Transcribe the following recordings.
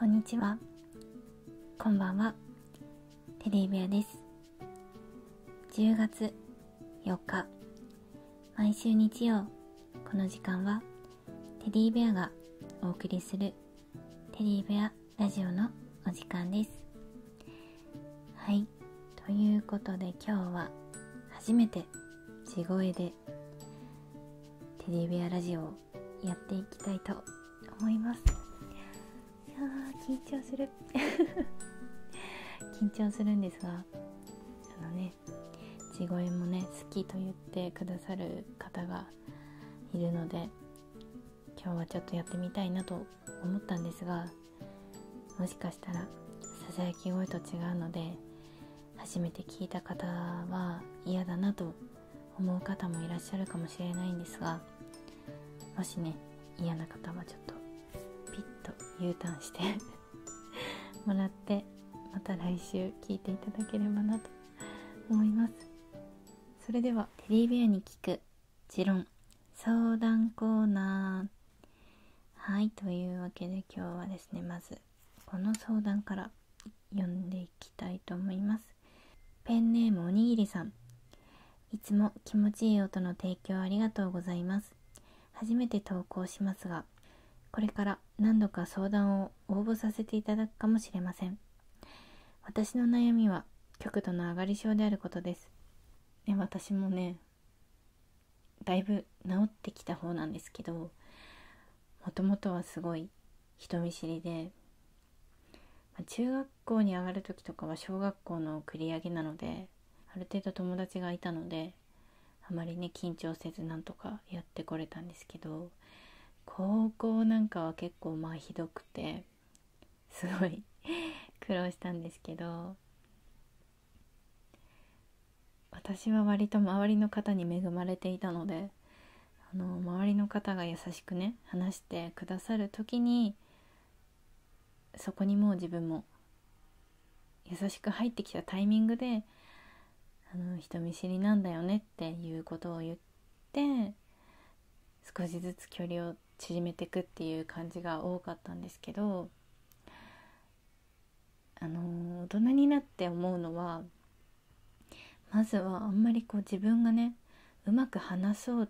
こんにちは。こんばんは。テレビアです。10月4日、毎週日曜、この時間は、テディベアがお送りする、テディベアラジオのお時間です。はい。ということで今日は、初めて地声で、テディベアラジオをやっていきたいと思います。緊張する 緊張するんですがあのね地声もね好きと言ってくださる方がいるので今日はちょっとやってみたいなと思ったんですがもしかしたらささやき声と違うので初めて聞いた方は嫌だなと思う方もいらっしゃるかもしれないんですがもしね嫌な方はちょっとピッと U ターンしてもらってまた来週聞いていただければなと思いますそれではテディベアに聞く持論相談コーナーはいというわけで今日はですねまずこの相談から読んでいきたいと思いますペンネームおにぎりさんいつも気持ちいい音の提供ありがとうございます初めて投稿しますがこれから何度か相談を応募させていただくかもしれません私の悩みは極度の上がり症であることですね私もねだいぶ治ってきた方なんですけどもともとはすごい人見知りで、まあ、中学校に上がる時とかは小学校の繰り上げなのである程度友達がいたのであまりね緊張せずなんとかやってこれたんですけど高校なんかは結構まあひどくてすごい 苦労したんですけど私は割と周りの方に恵まれていたのであの周りの方が優しくね話してくださる時にそこにもう自分も優しく入ってきたタイミングであの人見知りなんだよねっていうことを言って少しずつ距離を縮めてくっていう感じが多かったんですけどあの大人になって思うのはまずはあんまりこう自分がねうまく話そうっ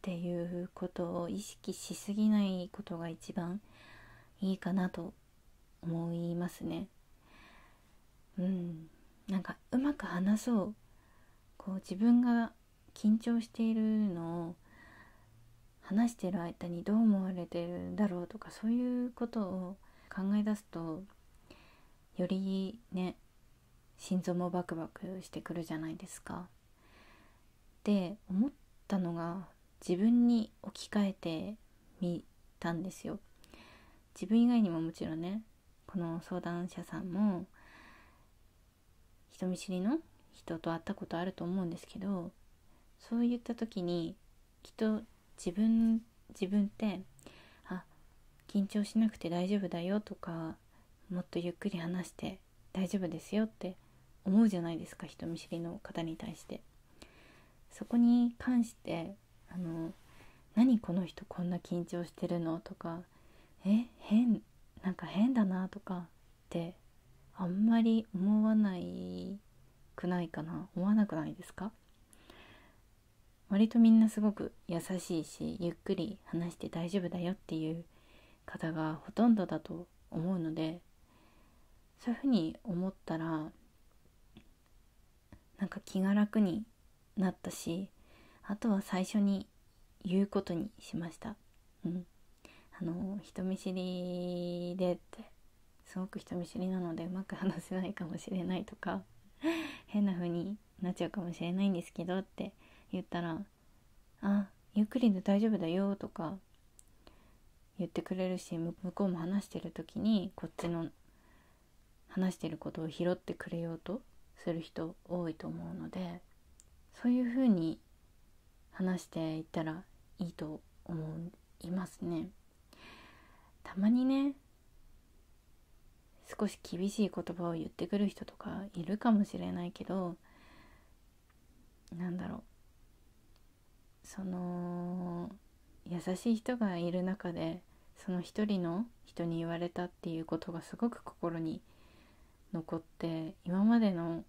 ていうことを意識しすぎないことが一番いいかなと思いますね。うん、なんかうまく話そうこう自分が緊張しているのを話してる間にどう思われてるんだろうとかそういうことを考え出すとよりね心臓もバクバクしてくるじゃないですか。で思ったのが自分に置き換えてみたんですよ。自分以外にももちろんねこの相談者さんも人見知りの人と会ったことあると思うんですけどそういった時にきっと自分自分ってあ緊張しなくて大丈夫だよとかもっとゆっくり話して大丈夫ですよって思うじゃないですか人見知りの方に対してそこに関してあの何この人こんな緊張してるのとかえ変なんか変だなとかってあんまり思わないくないかな思わなくないですか割とみんなすごく優しいしゆっくり話して大丈夫だよっていう方がほとんどだと思うのでそういうふうに思ったらなんか気が楽になったしあとは最初に言うことにしました。うん、あの人見知りでってすごく人見知りなのでうまく話せないかもしれないとか 変な風になっちゃうかもしれないんですけどって言ったら「あゆっくりで大丈夫だよ」とか言ってくれるし向こうも話してる時にこっちの話してることを拾ってくれようとする人多いと思うのでそういうふうに話していったらいいと思いますね。たまにね少し厳しい言葉を言ってくる人とかいるかもしれないけどなんだろうその優しい人がいる中でその一人の人に言われたっていうことがすごく心に残って今までの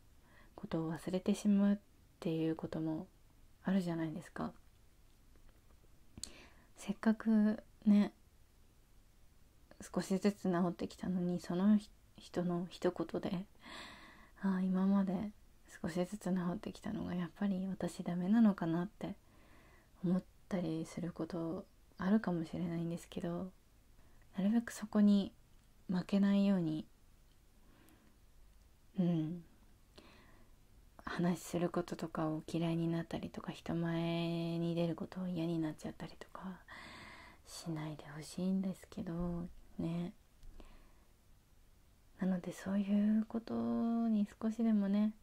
ことを忘れてしまうっていうこともあるじゃないですか。せっかくね少しずつ治ってきたのにその人の一言でああ今まで少しずつ治ってきたのがやっぱり私ダメなのかなって思ったりすることあるかもしれないんですけどなるべくそこに負けないようにうん話することとかを嫌いになったりとか人前に出ることを嫌になっちゃったりとかしないでほしいんですけどねなのでそういうことに少しでもね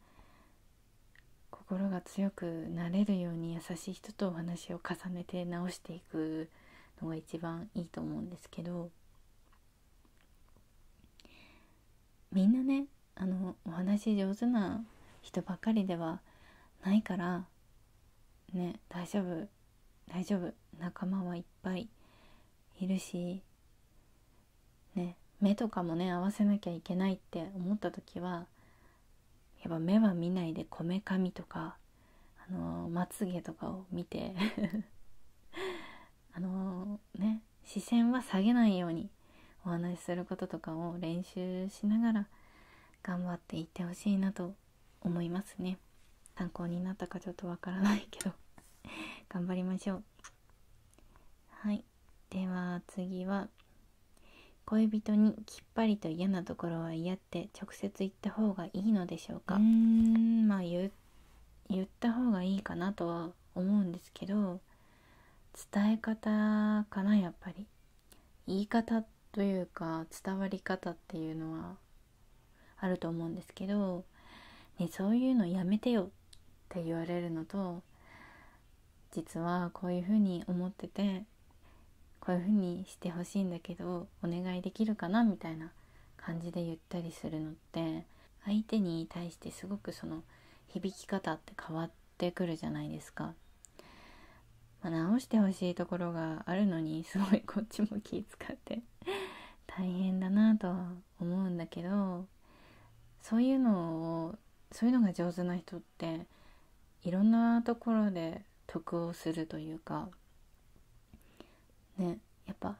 心が強くなれるように優しい人とお話を重ねて直していくのが一番いいと思うんですけどみんなねあのお話上手な人ばかりではないからね大丈夫大丈夫仲間はいっぱいいるしね目とかもね合わせなきゃいけないって思った時はやっぱ目は見ないでこめかみとか、あのー、まつげとかを見て あのね視線は下げないようにお話しすることとかを練習しながら頑張っていってほしいなと思いますね参考になったかちょっとわからないけど 頑張りましょうはいでは次は恋人にきっぱりと嫌なところは嫌って直接言った方がいいのでしょうかうんまあ言言った方がいいかなとは思うんですけど伝え方かなやっぱり言い方というか伝わり方っていうのはあると思うんですけど、ね、そういうのやめてよって言われるのと実はこういうふうに思っててこういうふうにしてほしいんだけどお願いできるかなみたいな感じで言ったりするのって相手に対してすごくその響き方って変わってくるじゃないですか。まあ、直してほしいところがあるのにすごいこっちも気使って大変だなとは思うんだけどそういうのをそういうのが上手な人っていろんなところで得をするというかねやっぱ、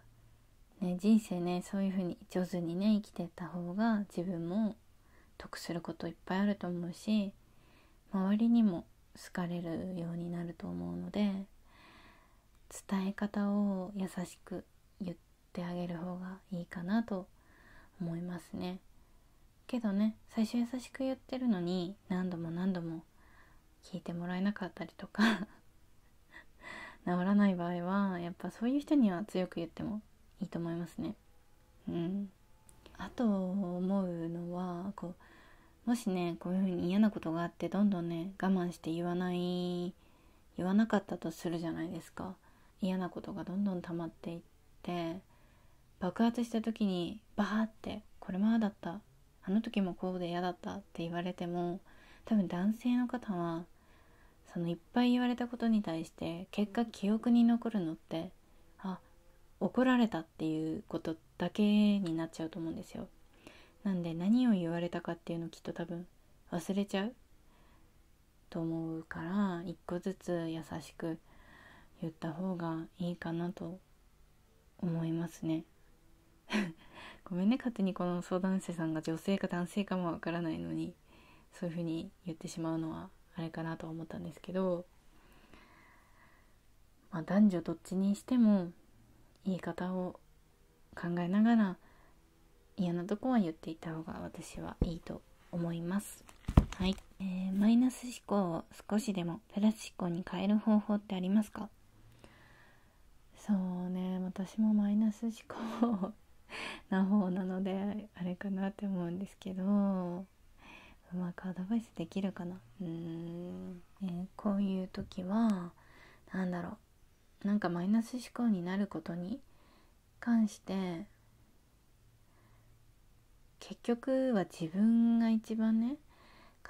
ね、人生ねそういう風に上手にね生きてった方が自分も得することいっぱいあると思うし周りにも好かれるようになると思うので伝え方を優しく言ってあげる方がいいかなと思いますね。けどね最初優しく言ってるのに何度も何度も聞いてもらえなかったりとか治らない場合はやっぱそういう人には強く言ってもいいと思いますね。うん、あと思うのはこうもしねこういうふうに嫌なことがあってどんどんね我慢して言わない言わなかったとするじゃないですか嫌なことがどんどん溜まっていって爆発した時にバーって「これまだったあの時もこうで嫌だった」って言われても多分男性の方はそのいっぱい言われたことに対して結果記憶に残るのってあ怒られたっていうことだけになっちゃうと思うんですよなんで何を言われたかっていうのきっと多分忘れちゃうと思うから一個ずつ優しく言った方がいいかなと思いますね ごめんね勝手にこの相談者さんが女性か男性かもわからないのにそういうふうに言ってしまうのはあれかなと思ったんですけど、まあ、男女どっちにしても言い方を考えながら嫌なとこは言っていた方が私はいいと思います。はい、えー、マイナス思考を少しでもプラス思考に変える方法ってありますかそうね私もマイナス思考 な方なのであれかなって思うんですけどうまくアドバイスできるかなうーん、えー、こういう時は何だろうなんかマイナス思考になることに関して結局は自分が一番ね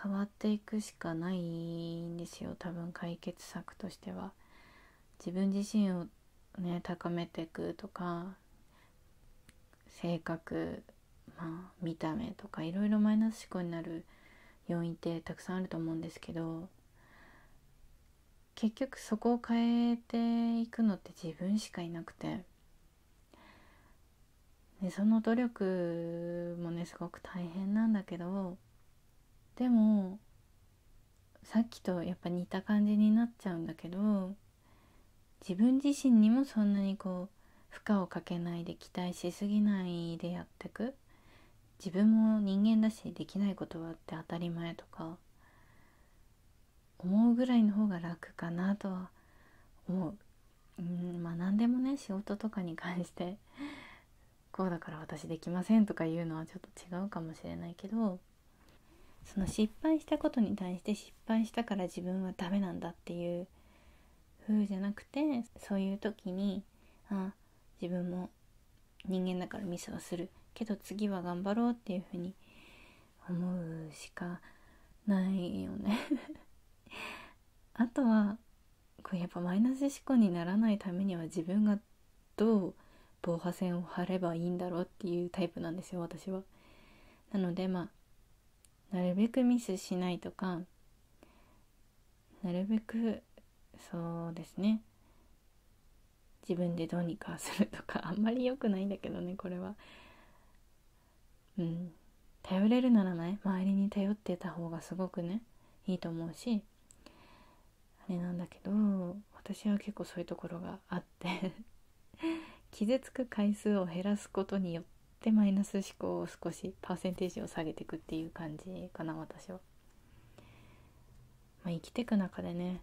変わっていくしかないんですよ多分解決策としては。自分自身をね高めていくとか性格、まあ、見た目とかいろいろマイナス思考になる要因ってたくさんあると思うんですけど結局そこを変えていくのって自分しかいなくて、でその努力もねすごく大変なんだけどでもさっきとやっぱ似た感じになっちゃうんだけど自分自身にもそんなにこう負荷をかけないで期待しすぎないでやってく自分も人間だしできないことはあって当たり前とか思うぐらいの方が楽かなとは思う。うんまあ何でもね仕事とかに関してこうだから私できませんとか言うのはちょっと違うかもしれないけどその失敗したことに対して失敗したから自分はダメなんだっていう風じゃなくてそういう時にあ自分も人間だからミスはするけど次は頑張ろうっていうふうに思うしかないよね あとはこれやっぱマイナス思考にならないためには自分がどう防波線を張ればいいんだろうっていうタイプなんですよ私は。なのでまあなるべくミスしないとかなるべくそうですね自分でどうにかするとかあんまり良くないんだけどねこれは。うん、頼れるならね周りに頼ってた方がすごくねいいと思うしあれなんだけど私は結構そういうところがあって傷つく回数を減らすことによってマイナス思考を少しパーセンテージを下げていくっていう感じかな私は。まあ、生きていく中でね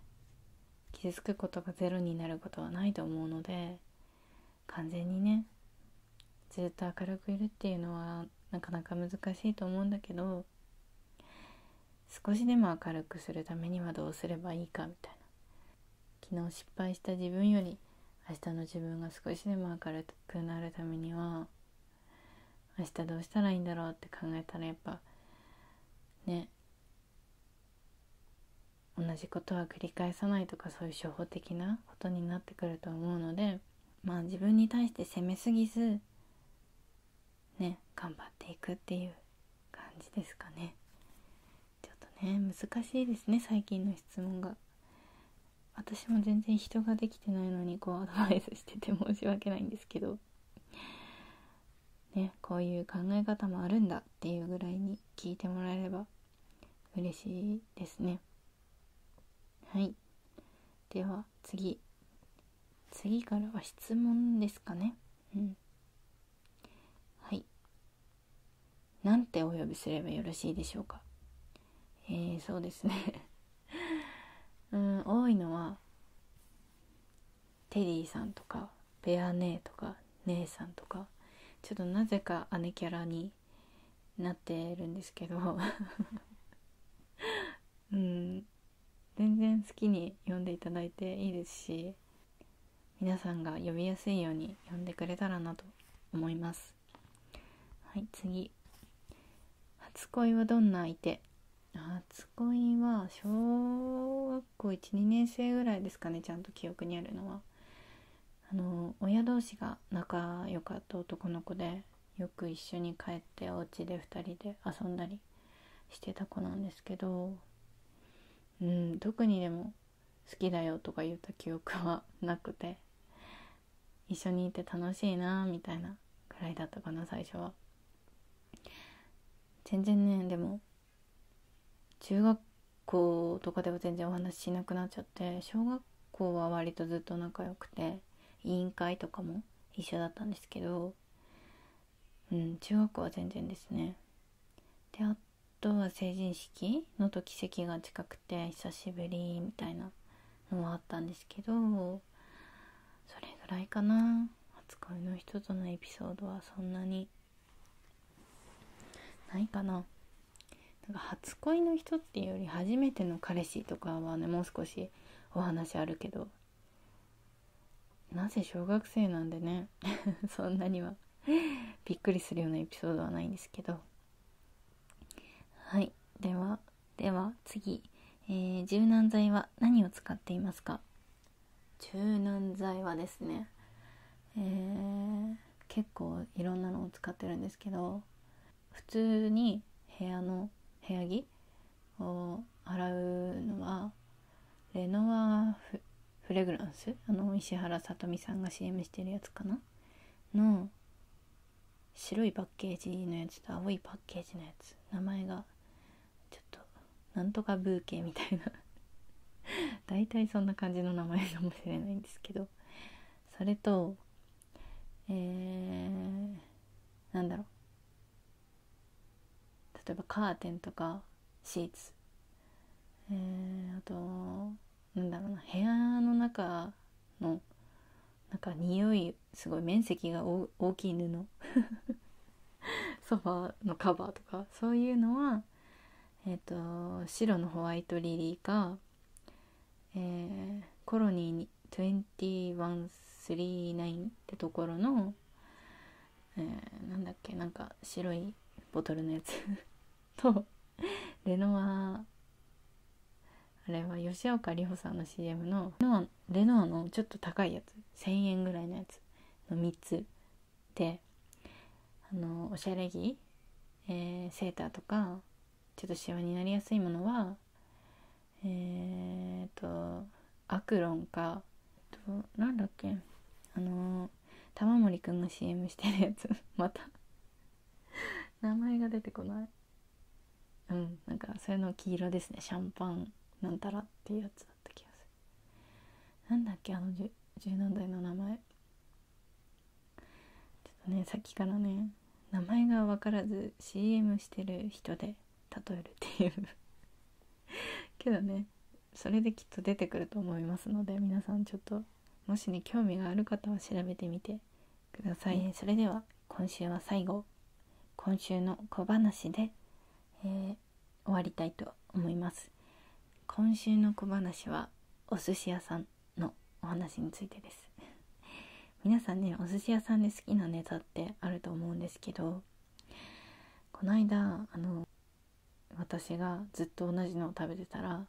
傷つくことがゼロになることはないと思うので完全にねずっと明るくいるっていうのはなかなか難しいと思うんだけど少しでも明るくするためにはどうすればいいかみたいな昨日失敗した自分より明日の自分が少しでも明るくなるためには明日どうしたらいいんだろうって考えたらやっぱね同じことは繰り返さないとかそういう初歩的なことになってくると思うのでまあ自分に対して責めすぎずね頑張っていくっていう感じですかねちょっとね難しいですね最近の質問が私も全然人ができてないのにこうアドバイスしてて申し訳ないんですけどねこういう考え方もあるんだっていうぐらいに聞いてもらえれば嬉しいですねはいでは次次からは質問ですかねうんなんてお呼びすればよろしいでしょうかえー、そうですね うん多いのはテリーさんとかベア姉とか姉さんとかちょっとなぜか姉キャラになってるんですけど うん全然好きに読んでいただいていいですし皆さんが呼びやすいように呼んでくれたらなと思います。はい次初恋はどんな相手初恋は小学校12年生ぐらいですかねちゃんと記憶にあるのはあの親同士が仲良かった男の子でよく一緒に帰ってお家で2人で遊んだりしてた子なんですけどうん特にでも好きだよとか言った記憶はなくて一緒にいて楽しいなみたいなくらいだったかな最初は。全然ねでも中学校とかでは全然お話しなくなっちゃって小学校は割とずっと仲良くて委員会とかも一緒だったんですけどうん中学校は全然ですねであとは成人式の時席が近くて久しぶりみたいなのはあったんですけどそれぐらいかな初恋の人とのエピソードはそんなにないかななんか初恋の人っていうより初めての彼氏とかはねもう少しお話あるけどなぜ小学生なんでね そんなにはびっくりするようなエピソードはないんですけどはいではでは次、えー、柔軟剤は何を使っていますか柔軟剤はですねえー、結構いろんなのを使ってるんですけど普通に部屋の部屋着を洗うのはレノアフフレグランスあの石原さとみさんが CM してるやつかなの白いパッケージのやつと青いパッケージのやつ名前がちょっとなんとかブーケみたいな 大体そんな感じの名前かもしれないんですけどそれとえー、なんだろう例えばカーテンとかシーツ、えー、あとなんだろうな部屋の中のなんか匂いすごい面積が大きい布 ソファーのカバーとかそういうのは、えーと、白のホワイトリリーか、えー、コロニー2139ってところの、えー、なんだっけなんか白いボトルのやつとレノアあれは吉岡里帆さんの CM のレノアのちょっと高いやつ1,000円ぐらいのやつの3つであのおしゃれ着、えー、セーターとかちょっとシワになりやすいものはえっ、とアクロンかとなんだっけあの玉森くんが CM してるやつ また名前が出てこないうんなんかそれの黄色ですねシャンパンなんたらっていうやつだった気がするなんだっけあの柔軟剤の名前ちょっとねさっきからね名前が分からず CM してる人で例えるっていう けどねそれできっと出てくると思いますので皆さんちょっともしね興味がある方は調べてみてください、ね、それでは今週は最後今週の小話でえー、終わりたいと思います今週の小話はお寿司屋さんのお話についてです 皆さんねお寿司屋さんで好きなネタってあると思うんですけどこの間あの私がずっと同じのを食べてたら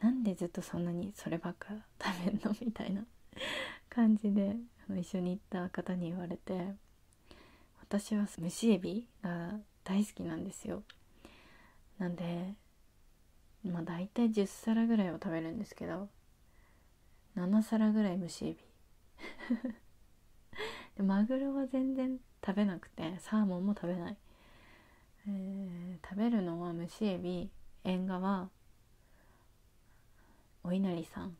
なんでずっとそんなにそればっか食べんのみたいな 感じであの一緒に行った方に言われて私は蒸しエビが大好きなんですよなんでまあ大体10皿ぐらいは食べるんですけど7皿ぐらい蒸しエビ でマグロは全然食べなくてサーモンも食べない、えー、食べるのは蒸しエビ縁側お稲荷さん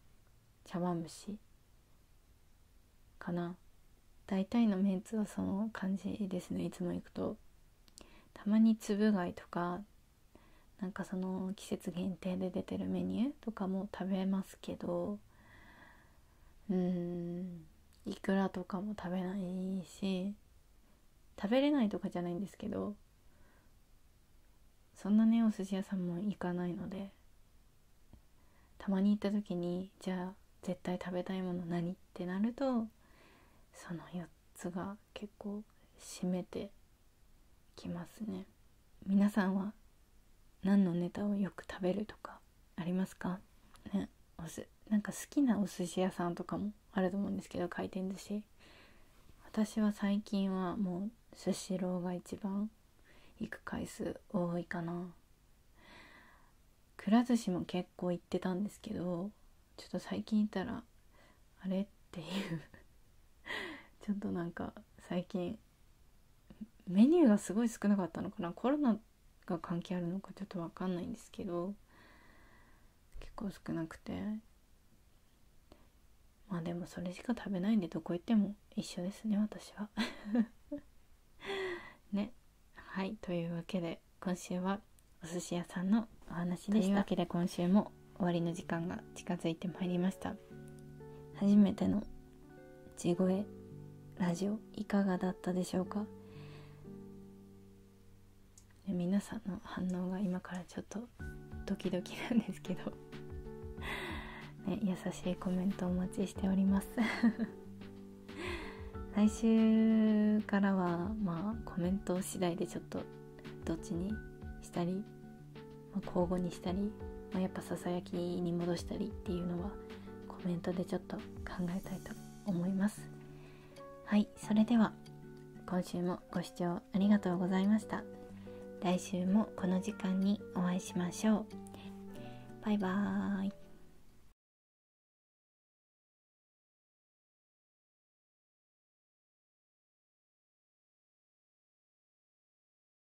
茶碗蒸しかな大体のメンツはその感じですねいつも行くとたまにつぶ貝とかなんかその季節限定で出てるメニューとかも食べますけどうんいくらとかも食べないし食べれないとかじゃないんですけどそんなねお寿司屋さんも行かないのでたまに行った時にじゃあ絶対食べたいもの何ってなるとその4つが結構占めてきますね皆さんは何のネタをよく食べるとかありますかねおすなんか好きなお寿司屋さんとかもあると思うんですけど回転寿司私は最近はもうスシローが一番行く回数多いかなくら寿司も結構行ってたんですけどちょっと最近行ったらあれっていう ちょっとなんか最近メニューがすごい少なかったのかなコロナが関係あるのかちょっと分かんないんですけど結構少なくてまあでもそれしか食べないんでどこ行っても一緒ですね私は ねはいというわけで今週はお寿司屋さんのお話でしたというわけで今週も終わりの時間が近づいてまいりました初めての地声ラジオいかがだったでしょうか皆さんの反応が今からちょっとドキドキなんですけど ね、優しいコメントお待ちしております 来週からはまあコメント次第でちょっとどっちにしたり、まあ、交互にしたり、まあ、やっぱささやきに戻したりっていうのはコメントでちょっと考えたいと思いますはいそれでは今週もご視聴ありがとうございました来週もこの時間にお会いしましょう。バイバーイ。